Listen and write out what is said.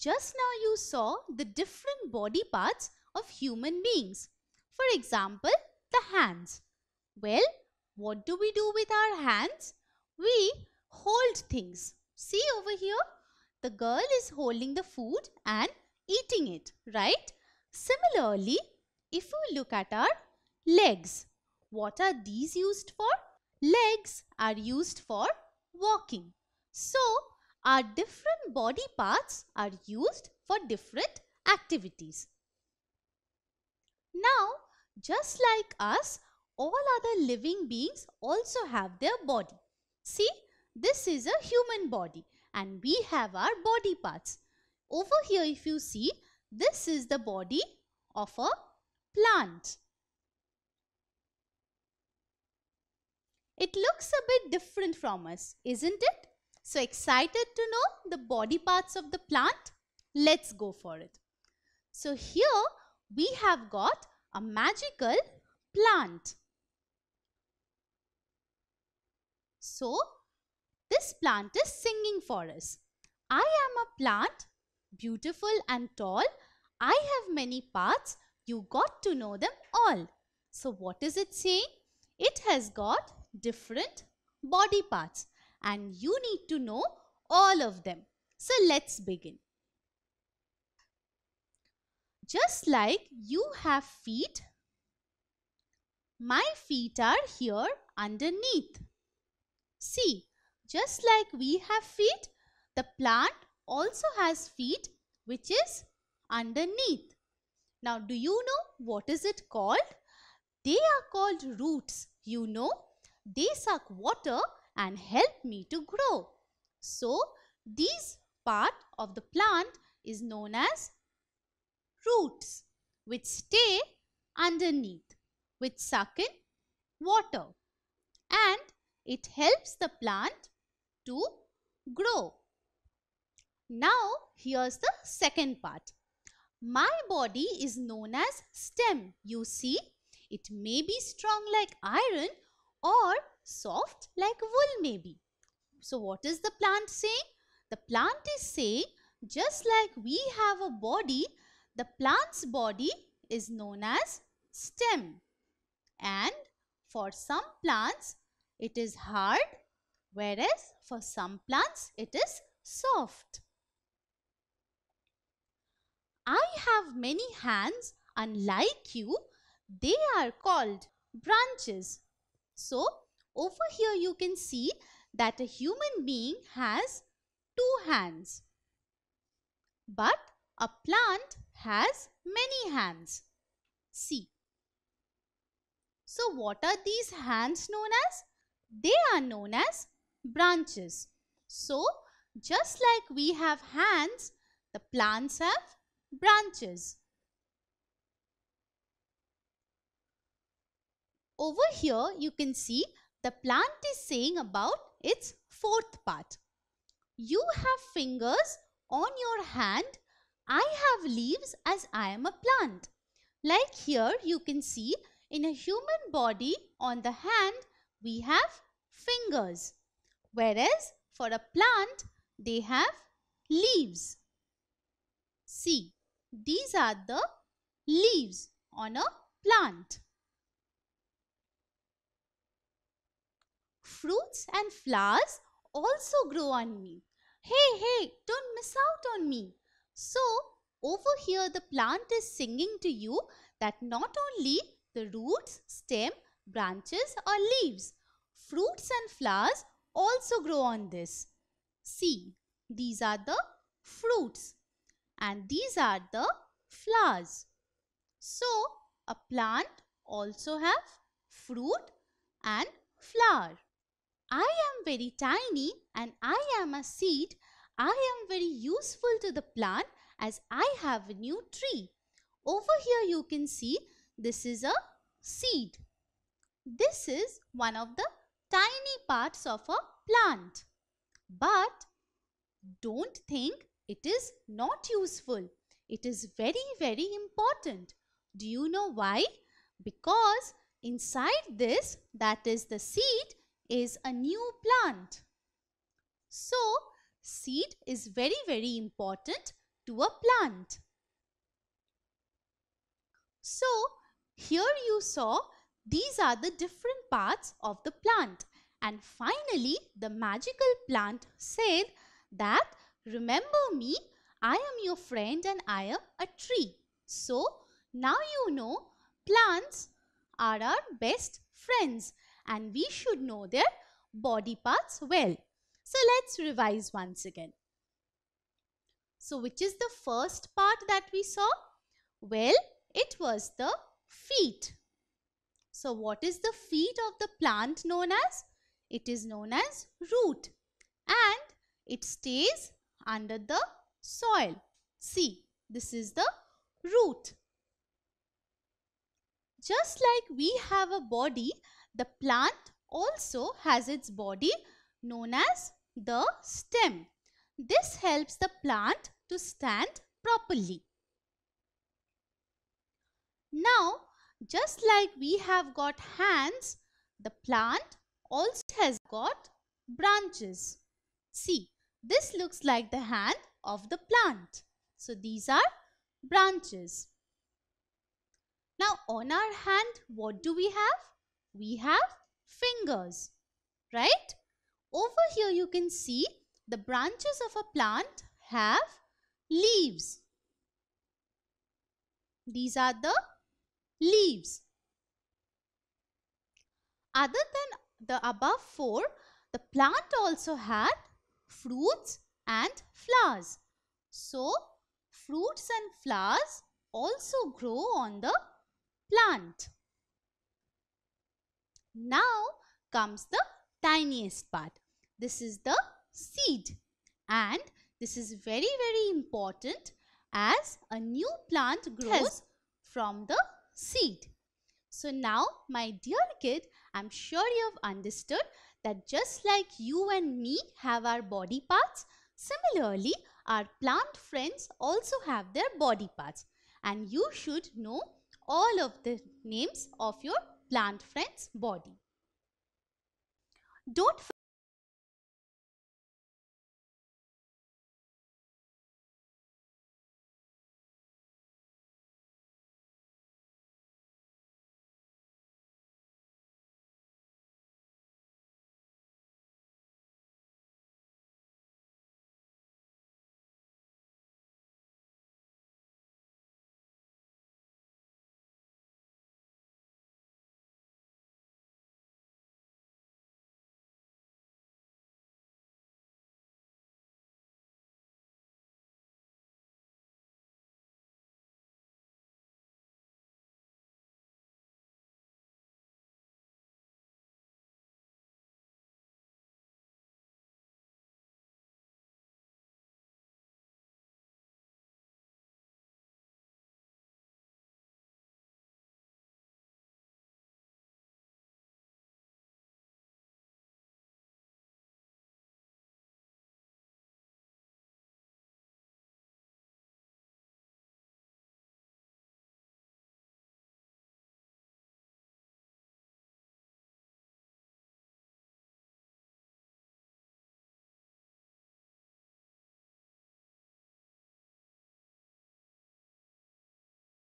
Just now you saw the different body parts of human beings. For example, the hands. Well, what do we do with our hands? We hold things. See over here? The girl is holding the food and eating it, right? Similarly, if we look at our legs, what are these used for? Legs are used for walking. So, our different body parts are used for different activities. Now, just like us, all other living beings also have their body. See, this is a human body and we have our body parts. Over here, if you see, this is the body of a plant. It looks a bit different from us, isn't it? So excited to know the body parts of the plant? Let's go for it. So here we have got a magical plant. So this plant is singing for us. I am a plant, beautiful and tall. I have many parts. You got to know them all. So what is it saying? It has got different body parts and you need to know all of them. So let's begin. Just like you have feet, my feet are here underneath. See, just like we have feet, the plant also has feet which is underneath. Now, do you know what is it called? They are called roots. You know, they suck water and help me to grow. So, these part of the plant is known as roots which stay underneath which suck in water and it helps the plant to grow. Now here's the second part. My body is known as stem. You see it may be strong like iron soft like wool maybe. So what is the plant saying? The plant is saying just like we have a body, the plant's body is known as stem. And for some plants, it is hard, whereas for some plants, it is soft. I have many hands, unlike you, they are called branches. So, over here you can see that a human being has two hands. But a plant has many hands. See. So what are these hands known as? They are known as branches. So just like we have hands, the plants have branches. Over here you can see the plant is saying about its fourth part. You have fingers on your hand. I have leaves as I am a plant. Like here you can see in a human body on the hand we have fingers. Whereas for a plant they have leaves. See, these are the leaves on a plant. fruits and flowers also grow on me. Hey, hey, don't miss out on me. So, over here the plant is singing to you that not only the roots, stem, branches or leaves, fruits and flowers also grow on this. See, these are the fruits and these are the flowers. So, a plant also have fruit and flower. I am very tiny and I am a seed. I am very useful to the plant as I have a new tree. Over here you can see this is a seed. This is one of the tiny parts of a plant. But don't think it is not useful. It is very, very important. Do you know why? Because inside this, that is the seed, is a new plant. So, seed is very very important to a plant. So, here you saw these are the different parts of the plant. And finally, the magical plant said that remember me, I am your friend and I am a tree. So, now you know plants are our best friends and we should know their body parts well. So let's revise once again. So which is the first part that we saw? Well, it was the feet. So what is the feet of the plant known as? It is known as root and it stays under the soil. See, this is the root. Just like we have a body the plant also has its body known as the stem. This helps the plant to stand properly. Now, just like we have got hands, the plant also has got branches. See, this looks like the hand of the plant. So, these are branches. Now, on our hand, what do we have? we have fingers, right? Over here you can see the branches of a plant have leaves. These are the leaves. Other than the above four, the plant also had fruits and flowers. So, fruits and flowers also grow on the plant. Now comes the tiniest part. This is the seed and this is very very important as a new plant grows from the seed. So now my dear kid, I'm sure you have understood that just like you and me have our body parts, similarly our plant friends also have their body parts and you should know all of the names of your plant friend's body. Don't